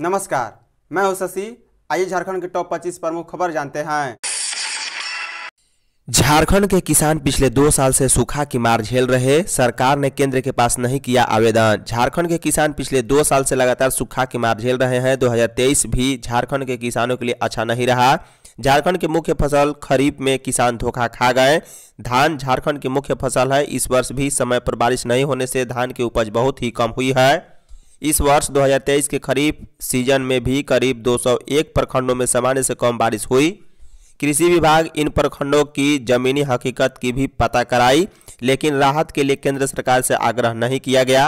नमस्कार मैं हूं शशि आइए झारखंड के टॉप 25 प्रमुख खबर जानते हैं झारखंड के किसान पिछले दो साल से सूखा की मार झेल रहे सरकार ने केंद्र के पास नहीं किया आवेदन झारखंड के किसान पिछले दो साल से लगातार सूखा की मार झेल रहे हैं 2023 भी झारखंड के किसानों के लिए अच्छा नहीं रहा झारखंड के मुख्य फसल खरीफ में किसान धोखा खा गए धान झारखंड की मुख्य फसल है इस वर्ष भी समय पर बारिश नहीं होने से धान की उपज बहुत ही कम हुई है इस वर्ष 2023 के खरीफ सीजन में भी करीब 201 प्रखंडों में सामान्य से कम बारिश हुई कृषि विभाग इन प्रखंडों की जमीनी हकीकत की भी पता कराई लेकिन राहत के लिए केंद्र सरकार से आग्रह नहीं किया गया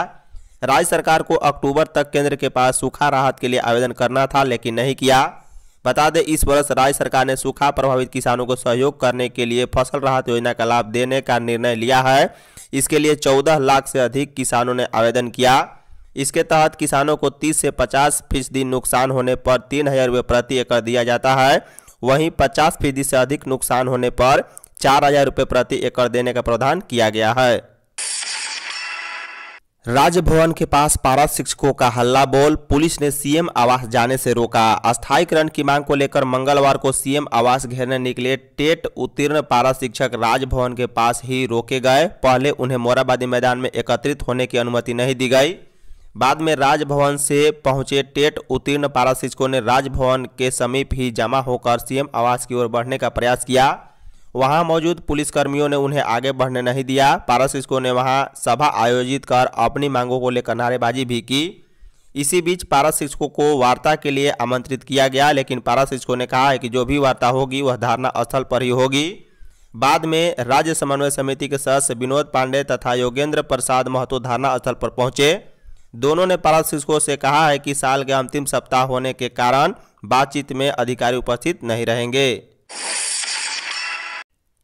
राज्य सरकार को अक्टूबर तक केंद्र के पास सूखा राहत के लिए आवेदन करना था लेकिन नहीं किया बता दें इस वर्ष राज्य सरकार ने सूखा प्रभावित किसानों को सहयोग करने के लिए फसल राहत योजना का लाभ देने का निर्णय लिया है इसके लिए चौदह लाख से अधिक किसानों ने आवेदन किया इसके तहत किसानों को 30 से 50 फीसदी नुकसान होने पर तीन हज़ार रुपये प्रति एकड़ दिया जाता है वहीं 50 फीसदी से अधिक नुकसान होने पर चार हज़ार रुपये प्रति एकड़ देने का प्रावधान किया गया है राजभवन के पास पारा शिक्षकों का हल्ला बोल पुलिस ने सीएम आवास जाने से रोका अस्थायीकरण की मांग को लेकर मंगलवार को सीएम आवास घेरने निकले टेट उत्तीर्ण पारा शिक्षक राजभवन के पास ही रोके गए पहले उन्हें मोराबादी मैदान में एकत्रित होने की अनुमति नहीं दी गई बाद में राजभवन से पहुंचे टेट उत्तीर्ण पारा शिक्षकों ने राजभवन के समीप ही जमा होकर सीएम आवास की ओर बढ़ने का प्रयास किया वहां मौजूद पुलिसकर्मियों ने उन्हें आगे बढ़ने नहीं दिया पारा शिक्षकों ने वहां सभा आयोजित कर अपनी मांगों को लेकर नारेबाजी भी की इसी बीच पारा शिक्षकों को वार्ता के लिए आमंत्रित किया गया लेकिन पारा शिक्षकों ने कहा है कि जो भी वार्ता होगी वह धारणा स्थल पर ही होगी बाद में राज्य समन्वय समिति के सदस्य विनोद पांडे तथा योगेंद्र प्रसाद महतो धारणा स्थल पर पहुंचे दोनों ने पारा शिक्षकों से कहा है कि साल के अंतिम सप्ताह होने के कारण बातचीत में अधिकारी उपस्थित नहीं रहेंगे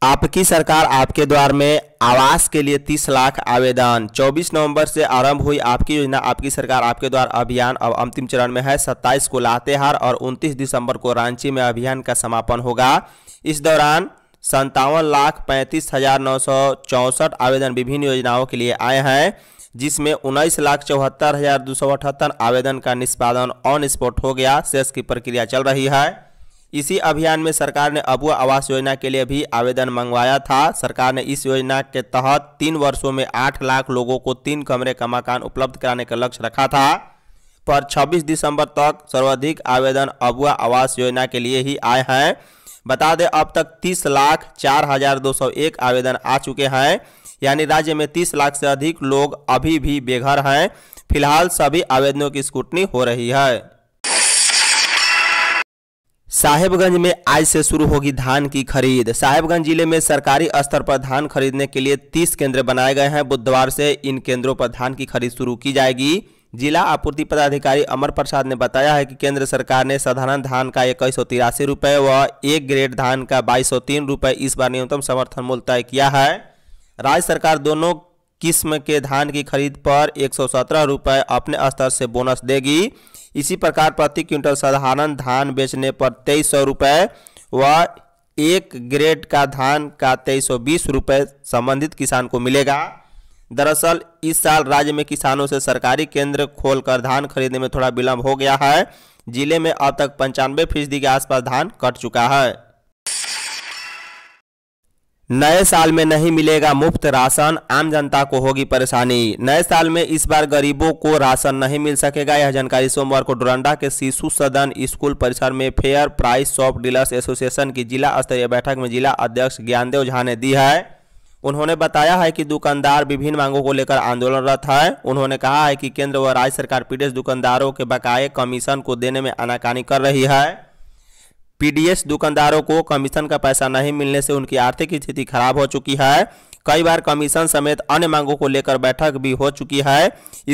आपकी सरकार आपके द्वार में आवास के लिए 30 लाख आवेदन 24 नवंबर से आरंभ हुई आपकी योजना आपकी सरकार आपके द्वार अभियान अब अंतिम चरण में है 27 को लातेहार और 29 दिसंबर को रांची में अभियान का समापन होगा इस दौरान संतावन लाख पैंतीस हजार नौ सौ चौंसठ आवेदन विभिन्न योजनाओं के लिए आए हैं जिसमें उन्नीस लाख चौहत्तर हजार दो सौ अठहत्तर आवेदन का निष्पादन ऑन स्पॉट हो गया शेष की प्रक्रिया चल रही है इसी अभियान में सरकार ने अबुआ आवास योजना के लिए भी आवेदन मंगवाया था सरकार ने इस योजना के तहत तीन वर्षों में आठ लाख लोगों को तीन कमरे का मकान उपलब्ध कराने का लक्ष्य रखा था पर 26 दिसंबर तक सर्वाधिक आवेदन अबुआ आवास योजना के लिए ही आए हैं बता दें अब तक तीस लाख चार हजार दो सौ एक आवेदन आ चुके हैं यानी राज्य में तीस लाख से अधिक लोग अभी भी बेघर हैं फिलहाल सभी आवेदनों की स्कूटनी हो रही है साहेबगंज में आज से शुरू होगी धान की खरीद साहेबगंज जिले में सरकारी स्तर पर धान खरीदने के लिए 30 केंद्र बनाए गए हैं बुधवार से इन केंद्रों पर धान की खरीद शुरू की जाएगी जिला आपूर्ति पदाधिकारी अमर प्रसाद ने बताया है कि केंद्र सरकार ने साधारण धान का इक्कीस सौ तिरासी रुपये व एक ग्रेड धान का बाईस सौ तीन इस बार न्यूनतम समर्थन मूल्य तय किया है राज्य सरकार दोनों किस्म के धान की खरीद पर एक सौ अपने स्तर से बोनस देगी इसी प्रकार प्रति क्विंटल साधारण धान बेचने पर तेईस सौ रुपये व एक ग्रेड का धान का तेईस सौ बीस रुपये संबंधित किसान को मिलेगा दरअसल इस साल राज्य में किसानों से सरकारी केंद्र खोलकर धान खरीदने में थोड़ा विलम्ब हो गया है जिले में अब तक पंचानवे फीसदी के आसपास धान कट चुका है नए साल में नहीं मिलेगा मुफ्त राशन आम जनता को होगी परेशानी नए साल में इस बार गरीबों को राशन नहीं मिल सकेगा यह जानकारी सोमवार को डोरंडा के शिशु सदन स्कूल परिसर में fair price shop dealers association की जिला स्तरीय बैठक में जिला अध्यक्ष ज्ञानदेव झा ने दी है उन्होंने बताया है कि दुकानदार विभिन्न मांगों को लेकर आंदोलनरत है उन्होंने कहा है कि केंद्र व राज्य सरकार पीड़ित दुकानदारों के बकाए कमीशन को देने में आनाकानी कर रही है पीडीएस दुकानदारों को कमीशन का पैसा नहीं मिलने से उनकी आर्थिक स्थिति खराब हो चुकी है कई बार कमीशन समेत अन्य मांगों को लेकर बैठक भी हो चुकी है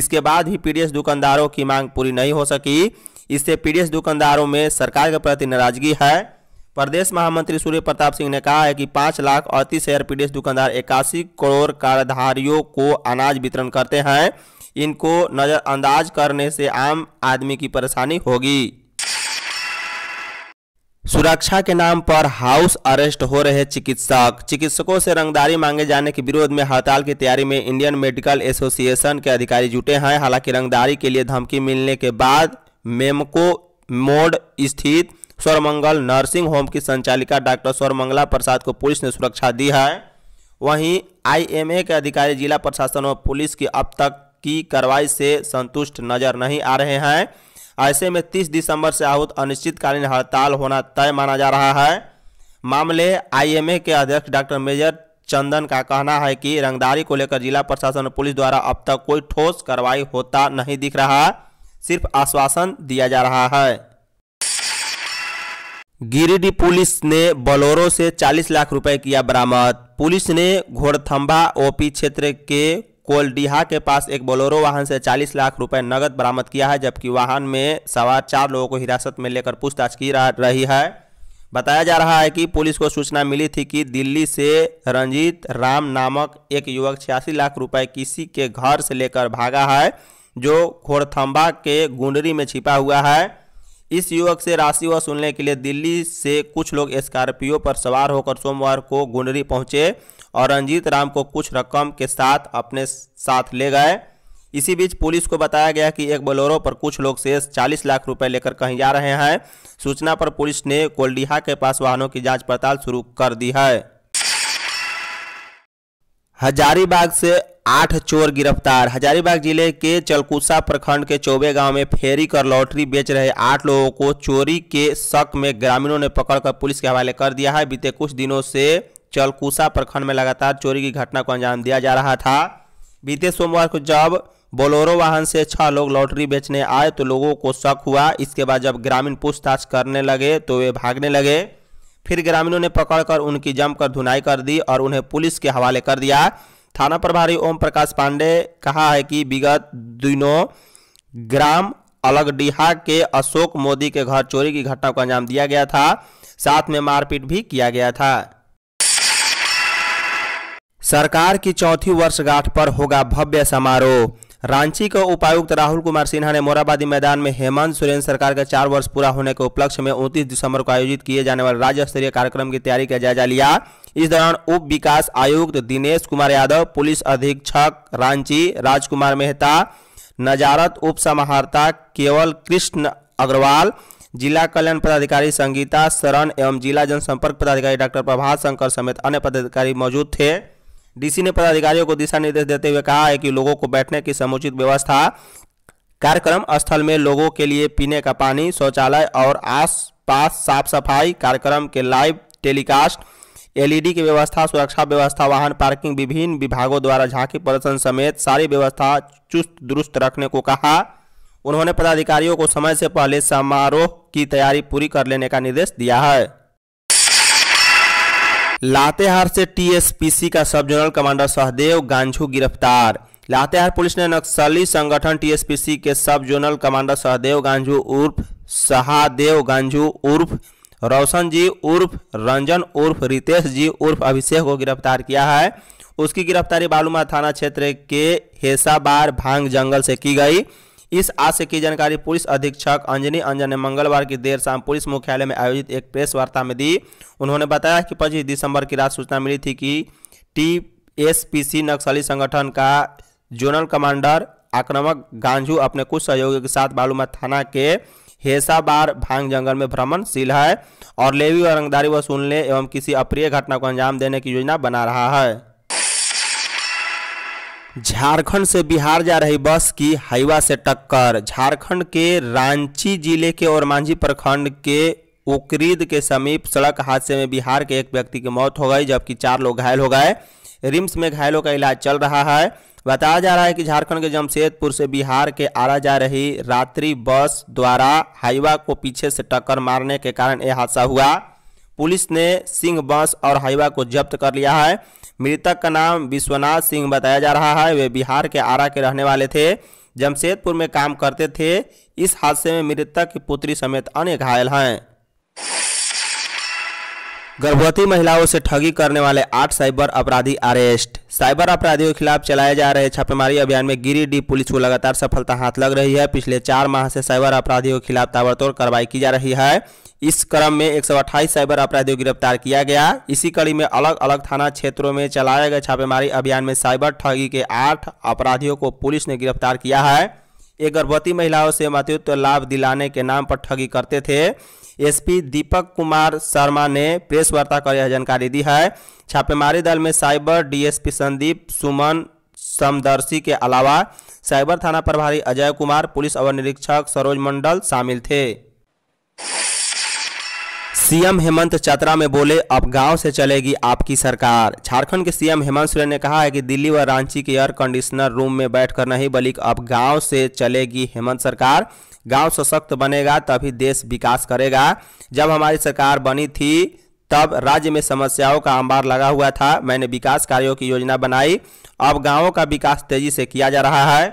इसके बाद ही पीडीएस दुकानदारों की मांग पूरी नहीं हो सकी इससे पीडीएस दुकानदारों में सरकार के प्रति नाराजगी है प्रदेश महामंत्री सूर्य प्रताप सिंह ने कहा है कि पाँच लाख अड़तीस हज़ार पी दुकानदार इक्यासी करोड़ कारधारियों को अनाज वितरण करते हैं इनको नज़रअंदाज करने से आम आदमी की परेशानी होगी सुरक्षा के नाम पर हाउस अरेस्ट हो रहे चिकित्सक चिकित्सकों से रंगदारी मांगे जाने के विरोध में हड़ताल की तैयारी में इंडियन मेडिकल एसोसिएशन के अधिकारी जुटे हैं हालांकि रंगदारी के लिए धमकी मिलने के बाद मेमको मोड स्थित स्वरमंगल नर्सिंग होम की संचालिका डॉक्टर स्वरमंगला प्रसाद को पुलिस ने सुरक्षा दी है वहीं आईएमए के अधिकारी जिला प्रशासन और पुलिस की अब तक की कार्रवाई से संतुष्ट नजर नहीं आ रहे हैं ऐसे में 30 दिसंबर से आहूत अनिश्चितकालीन हड़ताल होना तय माना जा रहा है मामले आईएमए के अध्यक्ष डॉक्टर मेजर चंदन का कहना है कि रंगदारी को लेकर जिला प्रशासन और पुलिस द्वारा अब तक कोई ठोस कार्रवाई होता नहीं दिख रहा सिर्फ आश्वासन दिया जा रहा है गिरिडीह पुलिस ने बलोरो से 40 लाख रुपए किया बरामद पुलिस ने घोड़थम्बा ओपी क्षेत्र के कोलडीहा के पास एक बोलेरो वाहन से 40 लाख रुपए नगद बरामद किया है जबकि वाहन में सवार चार लोगों को हिरासत में लेकर पूछताछ की रही है बताया जा रहा है कि पुलिस को सूचना मिली थी कि दिल्ली से रंजीत राम नामक एक युवक छियासी लाख रुपए किसी के घर से लेकर भागा है जो खोरथम्बा के गुंडरी में छिपा हुआ है इस युवक से राशि व सुनने के लिए दिल्ली से कुछ लोग स्कॉर्पियो पर सवार होकर सोमवार को गुंडरी पहुंचे और रंजीत राम को कुछ रकम के साथ अपने साथ ले गए इसी बीच पुलिस को बताया गया कि एक बोलेरो पर कुछ लोग शेष 40 लाख रुपए लेकर कहीं जा रहे हैं सूचना पर पुलिस ने कोल्डिहा के पास वाहनों की जांच पड़ताल शुरू कर दी है हजारीबाग से आठ चोर गिरफ्तार हजारीबाग जिले के चलकुसा प्रखंड के चौबे गांव में फेरी कर लॉटरी बेच रहे आठ लोगों को चोरी के शक में ग्रामीणों ने पकड़कर पुलिस के हवाले कर दिया है बीते कुछ दिनों से चलकुसा प्रखंड में लगातार चोरी की घटना को अंजाम दिया जा रहा था बीते सोमवार को जब बोलोरो वाहन से छह लोग लॉटरी बेचने आए तो लोगों को शक हुआ इसके बाद जब ग्रामीण पूछताछ करने लगे तो वे भागने लगे फिर ग्रामीणों ने पकड़कर उनकी जमकर धुनाई कर दी और उन्हें पुलिस के हवाले कर दिया थाना प्रभारी ओम प्रकाश पांडे कहा है कि विगत दिनों ग्राम अलगडीहा के अशोक मोदी के घर चोरी की घटना को अंजाम दिया गया था साथ में मारपीट भी किया गया था सरकार की चौथी वर्षगांठ पर होगा भव्य समारोह रांची के उपायुक्त राहुल कुमार सिन्हा ने मोराबादी मैदान में हेमंत सोरेन सरकार के चार वर्ष पूरा होने के उपलक्ष्य में उनतीस दिसंबर को आयोजित किए जाने वाले राज्य स्तरीय कार्यक्रम की तैयारी का जायजा लिया इस दौरान उप विकास आयुक्त दिनेश कुमार यादव पुलिस अधीक्षक रांची राजकुमार मेहता नजारत उप समाहर्ता केवल कृष्ण अग्रवाल जिला कल्याण पदाधिकारी संगीता शरण एवं जिला जनसंपर्क पदाधिकारी डॉक्टर प्रभात शंकर समेत अन्य पदाधिकारी मौजूद थे डीसी ने पदाधिकारियों को दिशा निर्देश देते हुए कहा है कि लोगों को बैठने की समुचित व्यवस्था कार्यक्रम स्थल में लोगों के लिए पीने का पानी शौचालय और आसपास साफ सफाई कार्यक्रम के लाइव टेलीकास्ट एलईडी की व्यवस्था सुरक्षा व्यवस्था वाहन पार्किंग विभिन्न विभागों द्वारा झांकी प्रदर्शन समेत सारी व्यवस्था चुस्त दुरुस्त रखने को कहा उन्होंने पदाधिकारियों को समय से पहले समारोह की तैयारी पूरी कर लेने का निर्देश दिया है लातेहार से टीएसपीसी का सब जनरल कमांडर सहदेव गांझू गिरफ्तार लातेहार पुलिस ने नक्सली संगठन टीएसपीसी के सब जोनल कमांडर सहदेव गांझू उर्फ सहादेव गांझू उर्फ रोशन जी उर्फ रंजन उर्फ रितेश जी उर्फ अभिषेक को गिरफ्तार किया है उसकी गिरफ्तारी बालूमा थाना क्षेत्र के हेसाबार भांग जंगल से की गई इस आशय की जानकारी पुलिस अधीक्षक अंजनी अंजन ने मंगलवार की देर शाम पुलिस मुख्यालय में आयोजित एक प्रेस वार्ता में दी उन्होंने बताया कि पच्चीस दिसंबर की रात सूचना मिली थी कि सी नक्सली संगठन का जोनल कमांडर आक्रामक गांजू अपने कुछ सहयोगियों के साथ बालूमा थाना के हेसाबार भांग जंगल में भ्रमणशील है और लेवी और रंगदारी वसूलने एवं किसी अप्रिय घटना को अंजाम देने की योजना बना रहा है झारखंड से बिहार जा रही बस की हाईवा से टक्कर झारखंड के रांची जिले के और मांझी प्रखंड के उकरीद के समीप सड़क हादसे में बिहार के एक व्यक्ति की मौत हो गई जबकि चार लोग घायल हो गए रिम्स में घायलों का इलाज चल रहा है बताया जा रहा है कि झारखंड के जमशेदपुर से बिहार के आरा जा रही रात्रि बस द्वारा हाईवा को पीछे से टक्कर मारने के कारण यह हादसा हुआ पुलिस ने सिंह बांस और हाइवा को जब्त कर लिया है मृतक का नाम विश्वनाथ सिंह बताया जा रहा है वे बिहार के आरा के रहने वाले थे जमशेदपुर में काम करते थे इस हादसे में मृतक की पुत्री समेत अन्य घायल हैं गर्भवती महिलाओं से ठगी करने वाले आठ साइबर अपराधी अरेस्ट साइबर अपराधियों के खिलाफ चलाए जा रहे छापेमारी अभियान में गिरिडीह पुलिस को लगातार सफलता हाथ लग रही है पिछले चार माह से साइबर अपराधियों के खिलाफ ताबड़तोड़ कार्रवाई की जा रही है इस क्रम में एक साइबर अपराधियों को गिरफ्तार किया गया इसी कड़ी में अलग अलग थाना क्षेत्रों में चलाए गए छापेमारी अभियान में साइबर ठगी के आठ अपराधियों को पुलिस ने गिरफ्तार किया है ये गर्भवती महिलाओं से मातृत्व लाभ दिलाने के नाम पर ठगी करते थे एसपी दीपक कुमार शर्मा ने प्रेस वार्ता कर यह जानकारी दी है छापेमारी दल में साइबर डीएसपी संदीप सुमन समदर्शी के अलावा साइबर थाना प्रभारी अजय कुमार पुलिस अवर निरीक्षक सरोज मंडल शामिल थे सीएम हेमंत चतरा में बोले अब गांव से चलेगी आपकी सरकार झारखंड के सीएम हेमंत सोरेन ने कहा है कि दिल्ली व रांची के एयर कंडीशनर रूम में बैठकर नहीं बल्कि अब गांव से चलेगी हेमंत सरकार गांव सशक्त बनेगा तभी देश विकास करेगा जब हमारी सरकार बनी थी तब राज्य में समस्याओं का अंबार लगा हुआ था मैंने विकास कार्यों की योजना बनाई अब गाँवों का विकास तेजी से किया जा रहा है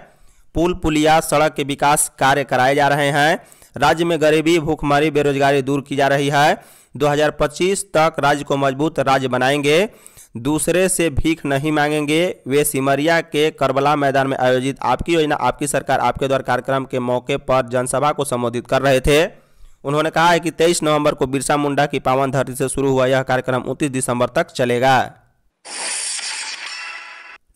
पुल पुलिया सड़क के विकास कार्य कराए जा रहे हैं राज्य में गरीबी भूखमरी बेरोजगारी दूर की जा रही है 2025 तक राज्य को मजबूत राज्य बनाएंगे दूसरे से भीख नहीं मांगेंगे वे सिमरिया के करबला मैदान में आयोजित आपकी योजना आपकी सरकार आपके द्वार कार्यक्रम के मौके पर जनसभा को संबोधित कर रहे थे उन्होंने कहा है कि 23 नवंबर को बिरसा मुंडा की पावन धरती से शुरू हुआ यह कार्यक्रम 29 दिसंबर तक चलेगा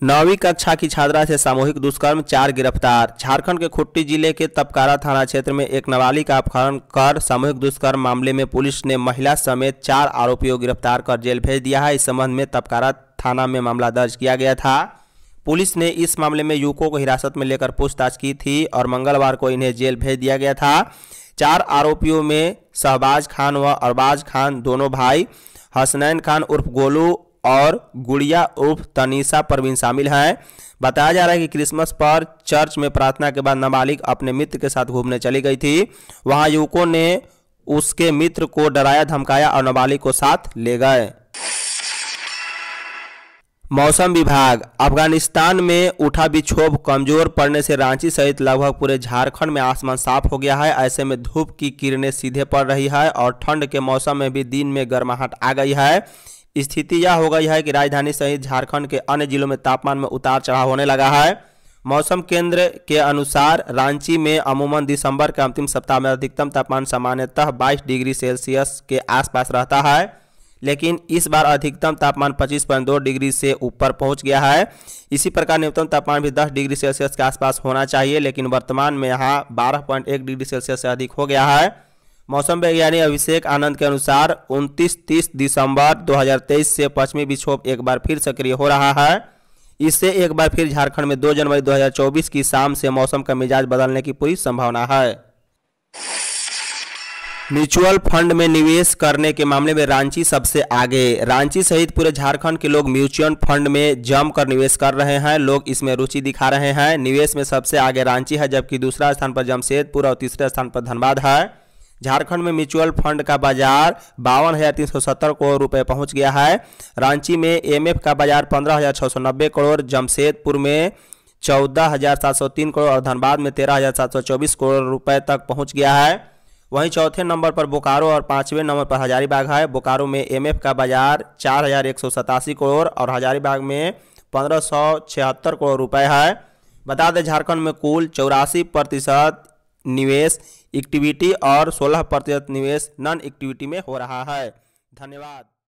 नौवीं कक्षा की छात्रा से सामूहिक दुष्कर्म चार गिरफ्तार झारखंड के खुट्टी जिले के तपकारा थाना क्षेत्र में एक नाबालिग का अपहरण कर सामूहिक दुष्कर्म मामले में पुलिस ने महिला समेत चार आरोपियों को गिरफ्तार कर जेल भेज दिया है इस संबंध में तपकारा थाना में मामला दर्ज किया गया था पुलिस ने इस मामले में युवकों को हिरासत में लेकर पूछताछ की थी और मंगलवार को इन्हें जेल भेज दिया गया था चार आरोपियों में शहबाज खान व अरबाज खान दोनों भाई हसनैन खान उर्फ गोलू और गुड़िया उर्फ तनीसा परवीन शामिल हैं बताया जा रहा है कि क्रिसमस पर चर्च में प्रार्थना के बाद नाबालिग अपने मित्र के साथ घूमने चली गई थी वहां युवकों ने उसके मित्र को डराया धमकाया और नाबालिग को साथ ले गए मौसम विभाग अफगानिस्तान में उठा विक्षोभ कमजोर पड़ने से रांची सहित लगभग पूरे झारखंड में आसमान साफ हो गया है ऐसे में धूप की किरणें सीधे पड़ रही है और ठंड के मौसम में भी दिन में गर्माहट आ गई है स्थिति यह हो गई है कि राजधानी सहित झारखंड के अन्य जिलों में तापमान में उतार चढ़ाव होने लगा है मौसम केंद्र के अनुसार रांची में अमूमन दिसंबर के अंतिम सप्ताह में अधिकतम तापमान सामान्यतः 22 डिग्री सेल्सियस के आसपास रहता है लेकिन इस बार अधिकतम तापमान 25.2 डिग्री से ऊपर पहुंच गया है इसी प्रकार न्यूनतम तापमान भी 10 डिग्री सेल्सियस के आसपास होना चाहिए लेकिन वर्तमान में यहाँ 12.1 डिग्री सेल्सियस से अधिक हो गया है मौसम वैज्ञानिक अभिषेक आनंद के अनुसार 29-30 दिसंबर 2023 से पश्चिमी विक्षोभ एक बार फिर सक्रिय हो रहा है इससे एक बार फिर झारखंड में 2 जनवरी 2024 की शाम से मौसम का मिजाज बदलने की पूरी संभावना है म्यूचुअल फंड में निवेश करने के मामले में रांची सबसे आगे रांची सहित पूरे झारखंड के लोग म्यूचुअल फंड में जमकर निवेश कर रहे हैं लोग इसमें रुचि दिखा रहे हैं निवेश में सबसे आगे रांची है जबकि दूसरा स्थान पर जमशेदपुर और तीसरे स्थान पर धनबाद है झारखंड में म्यूचुअल फंड का बाजार बावन हज़ार तीन सौ सत्तर करोड़ रुपये पहुंच गया है रांची में एमएफ e का बाजार पंद्रह हज़ार छः सौ नब्बे करोड़ जमशेदपुर में चौदह हज़ार सात सौ तीन करोड़ और धनबाद में तेरह हज़ार सात सौ चौबीस करोड़ रुपए तक पहुंच गया है वहीं चौथे नंबर पर बोकारो और पाँचवें नंबर पर हजारीबाग है बोकारो में एम e का बाजार चार हज़ार एक सौ सतासी करोड़ और हजारीबाग में पंद्रह सौ छिहत्तर करोड़ रुपये है बता दें झारखंड में कुल चौरासी प्रतिशत निवेश इक्विटी और सोलह प्रतिशत निवेश नॉन इक्विटी में हो रहा है धन्यवाद